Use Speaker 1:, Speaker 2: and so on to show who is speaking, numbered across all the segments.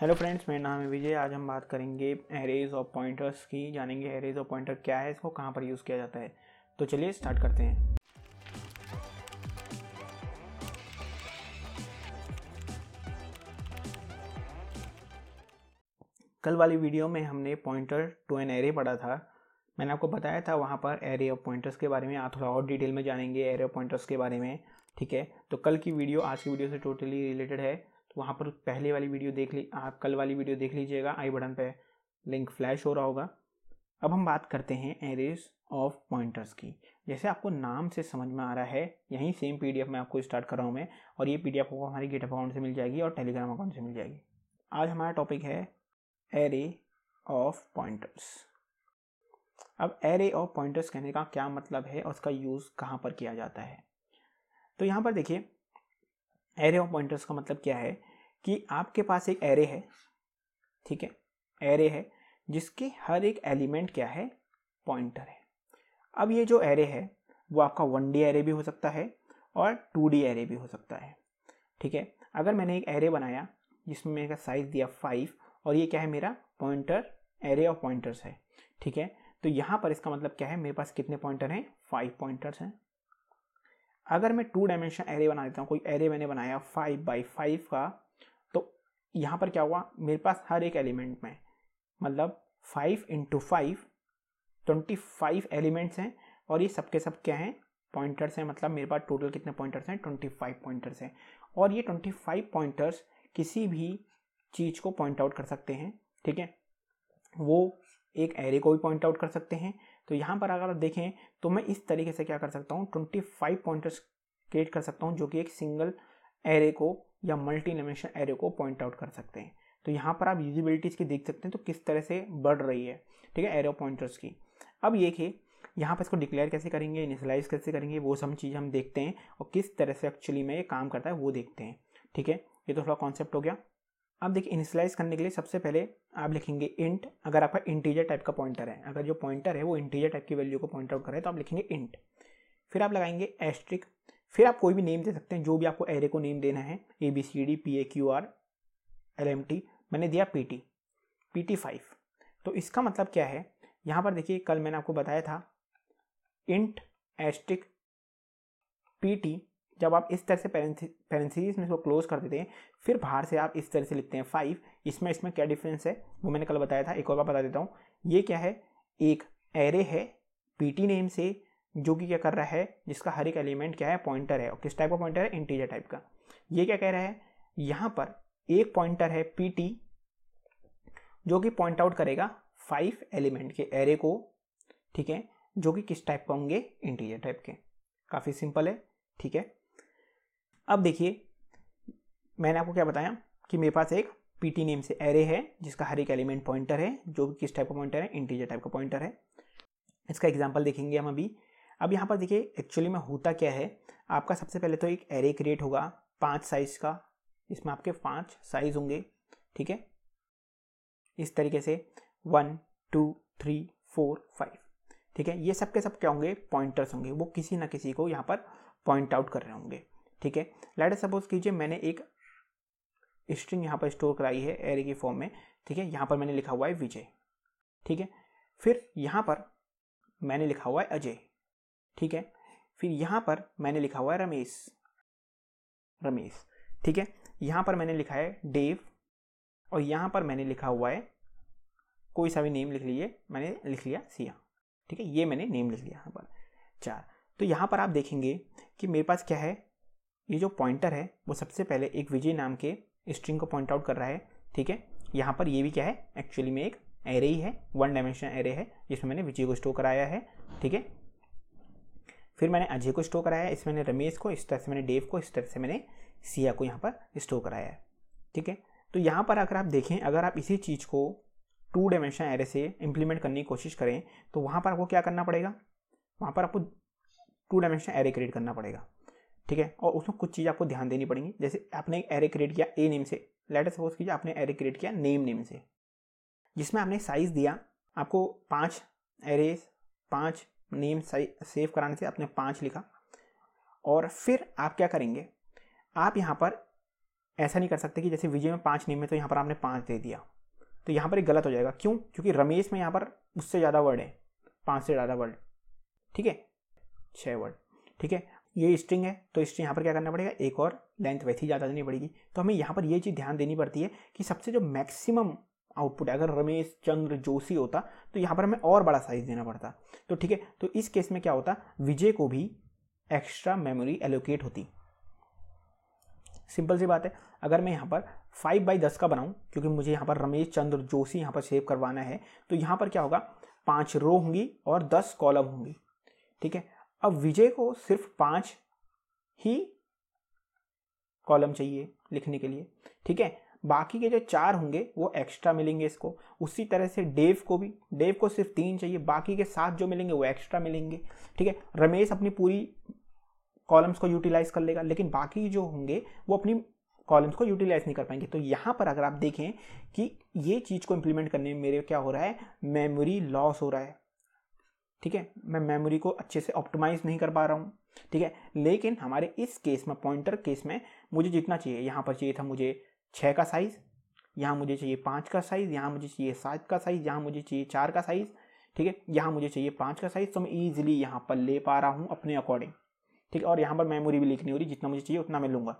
Speaker 1: hello friends मेरा नाम है विजय आज हम बात करेंगे एरेज ऑफ पॉइंटर्स की जानेंगे एरेज ऑफ पॉइंटर क्या है इसको कहाँ पर यूज़ किया जाता है तो चलिए स्टार्ट करते हैं कल वाली वीडियो में हमने पॉइंटर टू एन एरे पढ़ा था मैंने आपको बताया था वहाँ पर एरे ऑफ पॉइंटर्स के बारे में आप थोड़ा और डिटेल में जानेंगे एरे ऑफ पॉइंटर्स के बारे में ठीक है तो कल की वीडियो आज की वीडियो से टोटली रिलेटेड है वहाँ पर पहले वाली वीडियो देख ली आप कल वाली वीडियो देख लीजिएगा आई बटन पे लिंक फ्लैश हो रहा होगा अब हम बात करते हैं एरेज ऑफ पॉइंटर्स की जैसे आपको नाम से समझ में आ रहा है यही सेम पी में आपको स्टार्ट कर रहा हूँ मैं और ये पी आपको हमारी गेट अकाउंट से मिल जाएगी और टेलीग्राम अकाउंट से मिल जाएगी आज हमारा टॉपिक है एरे ऑफ पॉइंटर्स अब एरे ऑफ पॉइंटर्स कहने का क्या मतलब है और उसका यूज़ कहाँ पर किया जाता है तो यहाँ पर देखिए एरे ऑफ पॉइंटर्स का मतलब क्या है कि आपके पास एक एरे है ठीक है एरे है जिसके हर एक एलिमेंट क्या है पॉइंटर है अब ये जो एरे है वो आपका वन डी एरे भी हो सकता है और टू डी एरे भी हो सकता है ठीक है अगर मैंने एक एरे बनाया जिसमें मेरे का साइज़ दिया फाइव और ये क्या है मेरा पॉइंटर एरे ऑफ पॉइंटर्स है ठीक है तो यहाँ पर इसका मतलब क्या है मेरे पास कितने पॉइंटर हैं फाइव पॉइंटर्स हैं अगर मैं टू डायमेंशन एरे बना देता हूँ कोई एरे मैंने बनाया फाइव बाई फाइव का यहाँ पर क्या हुआ मेरे पास हर एक एलिमेंट में मतलब five into five twenty five elements हैं और ये सबके सब क्या हैं पॉइंटर्स हैं मतलब मेरे पास टोटल कितने पॉइंटर्स हैं ट्वेंटी फाइव पॉइंटर्स हैं और ये ट्वेंटी फाइव पॉइंटर्स किसी भी चीज़ को पॉइंट आउट कर सकते हैं ठीक है वो एक एरे को भी पॉइंट आउट कर सकते हैं तो यहाँ पर अगर आप देखें तो मैं इस तरीके से क्या कर सकता हूँ ट्वेंटी फाइव पॉइंटर्स क्रिएट कर सकता हूँ जो कि एक सिंगल एरे को या मल्टी नमेशन एरे को पॉइंट आउट कर सकते हैं तो यहाँ पर आप यूजिबिलिटीज़ की देख सकते हैं तो किस तरह से बढ़ रही है ठीक है एरे पॉइंटर्स की अब ये कि यहाँ पर इसको डिक्लेयर कैसे करेंगे इनिशलाइज कैसे करेंगे वो सब चीज़ हम देखते हैं और किस तरह से एक्चुअली में ये काम करता है वो देखते हैं ठीक है ये तो थोड़ा कॉन्सेप्ट हो गया अब देखिए इनिशलाइज करने के लिए सबसे पहले आप लिखेंगे इंट अगर आपका इंटीजर टाइप का पॉइंटर है अगर जो पॉइंटर है वो इंटीजर टाइप की वैल्यू को पॉइंट आउट करें तो आप लिखेंगे इंट फिर आप लगाएंगे एस्ट्रिक फिर आप कोई भी नेम दे सकते हैं जो भी आपको एरे को नेम देना है A B C D P A Q R L M T मैंने दिया P T P T five तो इसका मतलब क्या है यहाँ पर देखिए कल मैंने आपको बताया था इंट एस्टिक पी टी जब आप इस तरह से पेरेंसीज में इसको क्लोज कर देते हैं फिर बाहर से आप इस तरह से लिखते हैं फाइव इसमें इसमें क्या डिफरेंस है वो मैंने कल बताया था एक और बार बता देता हूँ ये क्या है एक एरे है पी टी नेम से जो कि क्या कर रहा है जिसका हर एक एलिमेंट क्या है पॉइंटर है और किस टाइप का पॉइंटर है इंटीजर टाइप का ये क्या कह रहा है यहाँ पर एक पॉइंटर है पी जो कि पॉइंट आउट करेगा फाइव एलिमेंट के एरे को ठीक है जो कि किस टाइप का होंगे इंटीजर टाइप के काफ़ी सिंपल है ठीक है अब देखिए मैंने आपको क्या बताया कि मेरे पास एक पीटी नेम से एरे है जिसका हर एक एलिमेंट पॉइंटर है जो कि किस टाइप का पॉइंटर है इंटीजर टाइप का पॉइंटर है इसका एग्जाम्पल देखेंगे हम अभी अब यहाँ पर देखिए एक्चुअली में होता क्या है आपका सबसे पहले तो एक एरे क्रिएट होगा पाँच साइज का इसमें आपके पाँच साइज होंगे ठीक है इस तरीके से one two three four five ठीक है ये सब के सब क्या होंगे पॉइंटर्स होंगे वो किसी ना किसी को यहाँ पर पॉइंट आउट कर रहे होंगे ठीक है लेट सपोज कीजिए मैंने एक स्ट्रिंग यहाँ पर स्टोर कराई है एरे के फॉर्म में ठीक है यहाँ पर मैंने लिखा हुआ है विजय ठीक है फिर यहाँ पर मैंने लिखा हुआ है अजय ठीक है फिर यहाँ पर मैंने लिखा हुआ है रमेश रमेश ठीक है यहाँ पर मैंने लिखा है डेव और यहाँ पर मैंने लिखा हुआ है कोई सा भी नेम लिख लीजिए मैंने लिख लिया सिया ठीक है ये मैंने नेम लिख लिया यहाँ पर चार तो यहाँ पर आप देखेंगे कि मेरे पास क्या है ये जो पॉइंटर है वो सबसे पहले एक विजय नाम के स्ट्रिंग को पॉइंट आउट कर रहा है ठीक है यहाँ पर ये भी क्या है एक्चुअली में एक एरे ही है वन डायमेंशन एरे है जिसमें मैंने विजय को स्टोर कराया है ठीक है फिर मैंने अजय को स्टोर कराया इसमें मैंने रमेश को इस तरह से मैंने डेव को इस तरह से मैंने सिया को यहाँ पर स्टोर कराया है ठीक है तो यहाँ पर अगर आप देखें अगर आप इसी चीज़ को टू डायमेंशन एरे से इम्प्लीमेंट करने की कोशिश करें तो वहाँ पर आपको क्या करना पड़ेगा वहाँ पर आपको टू डायमेंशन एरे क्रिएट करना पड़ेगा ठीक है और उसमें कुछ चीज़ आपको ध्यान देनी पड़ेंगी जैसे आपने एरे क्रिएट किया ए नेम से लेटर सपोज कीजिए आपने एरे क्रिएट किया नेम नेम से जिसमें आपने साइज़ दिया आपको पाँच एरेज पाँच नेम सेव कराने से आपने पाँच लिखा और फिर आप क्या करेंगे आप यहाँ पर ऐसा नहीं कर सकते कि जैसे विजय में पाँच नेम है तो यहाँ पर आपने पाँच दे दिया तो यहाँ पर एक गलत हो जाएगा क्यों क्योंकि रमेश में यहाँ पर उससे ज़्यादा वर्ड है पाँच से ज़्यादा वर्ड ठीक है छः वर्ड ठीक है ये स्ट्रिंग है तो स्ट्रिंग यहाँ पर क्या करना पड़ेगा एक और लेंथ वैसी ज़्यादा देनी पड़ेगी तो हमें यहाँ पर ये चीज़ ध्यान देनी पड़ती है कि सबसे जो मैक्सिमम आउटपुट है अगर रमेश चंद्र जोशी होता तो यहाँ पर हमें और बड़ा साइज देना पड़ता तो ठीक है तो इस केस में क्या होता विजय को भी एक्स्ट्रा मेमोरी एलोकेट होती सिंपल सी बात है अगर मैं यहाँ पर फाइव बाई दस का बनाऊँ क्योंकि मुझे यहाँ पर रमेश चंद्र जोशी यहाँ पर सेव करवाना है तो यहाँ पर क्या होगा पाँच रो होंगी और दस कॉलम होंगी ठीक है अब विजय को सिर्फ पाँच ही कॉलम चाहिए लिखने के लिए ठीक है बाकी के जो चार होंगे वो एक्स्ट्रा मिलेंगे इसको उसी तरह से डेव को भी डेव को सिर्फ तीन चाहिए बाकी के सात जो मिलेंगे वो एक्स्ट्रा मिलेंगे ठीक है रमेश अपनी पूरी कॉलम्स को यूटिलाइज कर लेगा लेकिन बाकी जो होंगे वो अपनी कॉलम्स को यूटिलाइज नहीं कर पाएंगे तो यहाँ पर अगर आप देखें कि ये चीज़ को इम्प्लीमेंट करने में मेरे क्या हो रहा है मेमोरी लॉस हो रहा है ठीक है मैं मेमोरी को अच्छे से ऑप्टिमाइज नहीं कर पा रहा हूँ ठीक है लेकिन हमारे इस केस में पॉइंटर केस में मुझे जितना चाहिए यहाँ पर चाहिए था मुझे छः का साइज़ यहाँ मुझे चाहिए पाँच का साइज़ यहाँ मुझे चाहिए सात का साइज़ यहाँ मुझे चाहिए चार का साइज़ ठीक है यहाँ मुझे चाहिए पाँच का साइज़ तो मैं ईजिली यहाँ पर ले पा रहा हूँ अपने अकॉर्डिंग ठीक है और यहाँ पर मेमोरी भी लिखनी हो रही जितना मुझे चाहिए उतना मैं लूँगा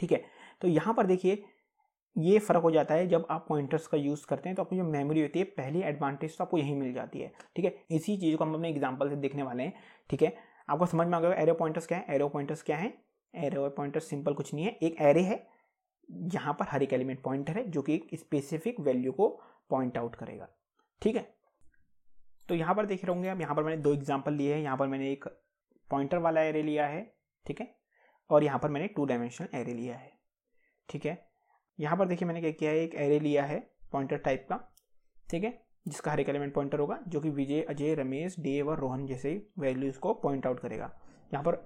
Speaker 1: ठीक है तो यहाँ पर देखिए ये फ़र्क हो जाता है जब आप पॉइंटर्स का यूज़ करते हैं तो आपकी जो मेमोरी होती है पहली एडवांटेज तो आपको यहीं मिल जाती है ठीक है इसी चीज़ को हम अपने एग्जाम्पल से देखने वाले हैं ठीक है आपको समझ में आ गया एरो पॉइंटर्स क्या है एरो पॉइंटर्स क्या है एरो पॉइंटर्स सिंपल कुछ नहीं है एक एरे है यहाँ पर हर एक एलिमेंट पॉइंटर है जो कि एक स्पेसिफिक वैल्यू को पॉइंट आउट करेगा ठीक है तो यहाँ पर देख रहे होंगे अब यहाँ पर मैंने दो एग्जाम्पल लिए हैं यहाँ पर मैंने एक पॉइंटर वाला एरे लिया है ठीक है और यहाँ पर मैंने टू डायमेंशनल एरे लिया है ठीक है यहाँ पर देखिए मैंने क्या किया है एक एरे लिया है पॉइंटर टाइप का ठीक है जिसका हर एक एलिमेंट पॉइंटर होगा जो कि विजय अजय रमेश डेव और रोहन जैसे वैल्यूज़ को पॉइंट आउट करेगा यहाँ पर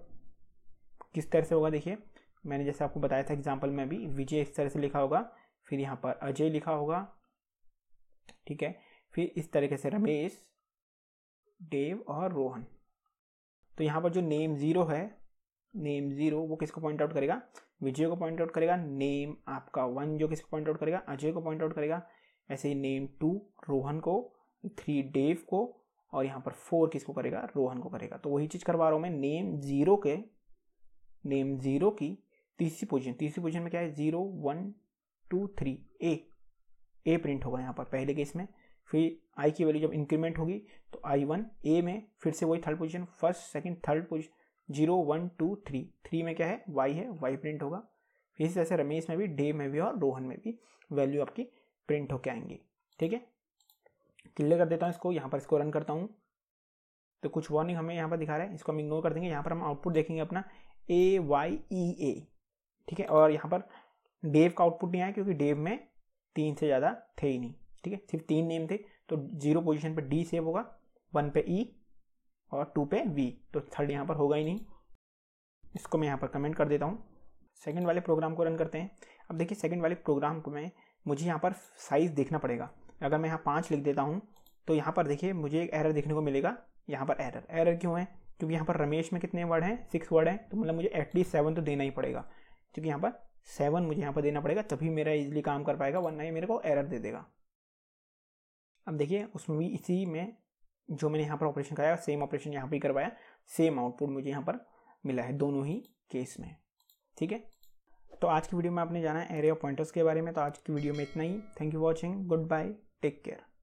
Speaker 1: किस तरह से होगा देखिए मैंने जैसे आपको बताया था एग्जाम्पल में अभी विजय इस तरह से लिखा होगा फिर यहाँ पर अजय लिखा होगा ठीक है फिर इस तरीके से रमेश देव और रोहन तो यहाँ पर जो नेम ज़ीरो है नेम ज़ीरो वो किसको पॉइंट आउट करेगा विजय को पॉइंट आउट करेगा नेम आपका वन जो किसको पॉइंट आउट करेगा अजय को पॉइंट आउट करेगा ऐसे ही नेम टू रोहन को थ्री डेव को और यहाँ पर फोर किसको करेगा रोहन को करेगा तो वही चीज़ करवा रहा हूँ मैं नेम ज़ीरो के नेम ज़ीरो की तीसरी पोजीशन तीसरी पोजीशन में क्या है zero one two three A A print होगा यहाँ पर पहले केस में फिर आई की वैल्यू जब इंक्रीमेंट होगी तो आई वन ए में फिर से वही third position first second third position zero one two three three में क्या है वाई है वाई प्रिंट होगा फिर इसी तरह से रमेश में भी डे में भी और रोहन में भी वैल्यू आपकी प्रिंट होके आएंगी ठीक है क्लियर कर देता हूँ इसको यहाँ पर इसको रन करता हूँ तो कुछ वार्निंग हमें यहाँ पर दिखा रहा है इसको हम इग्नोर कर देंगे यहाँ पर हम आउटपुट देखेंगे अपना ए वाई ई ए ठीक है और यहाँ पर डेव का आउटपुट नहीं आया क्योंकि डेव में तीन से ज़्यादा थे ही नहीं ठीक है सिर्फ तीन नेम थे तो जीरो पोजिशन पर डी सेव होगा वन पे ई e, और टू पे वी तो थर्ड यहाँ पर होगा ही नहीं इसको मैं यहाँ पर कमेंट कर देता हूँ सेकेंड वाले प्रोग्राम को रन करते हैं अब देखिए सेकेंड वाले प्रोग्राम को मैं मुझे यहाँ पर साइज़ देखना पड़ेगा अगर मैं यहाँ पाँच लिख देता हूँ तो यहाँ पर देखिए मुझे एक एरर देखने को मिलेगा यहाँ पर एरर एरर क्यों है क्योंकि यहाँ पर रमेश में कितने वर्ड हैं सिक्स वर्ड हैं तो मतलब मुझे एटलीस्ट सेवन तो देना ही पड़ेगा क्योंकि यहाँ पर सेवन मुझे यहाँ पर देना पड़ेगा तभी मेरा इजिली काम कर पाएगा वरना ये मेरे को एरर दे देगा अब देखिए उसमें भी इसी में जो मैंने यहाँ पर ऑपरेशन कराया सेम ऑपरेशन यहाँ पर करवाया सेम आउटपुट मुझे यहाँ पर मिला है दोनों ही केस में ठीक है तो आज की वीडियो में आपने जाना है एरे ऑफ पॉइंटर्स के बारे में तो आज की वीडियो में इतना ही thank you watching goodbye take care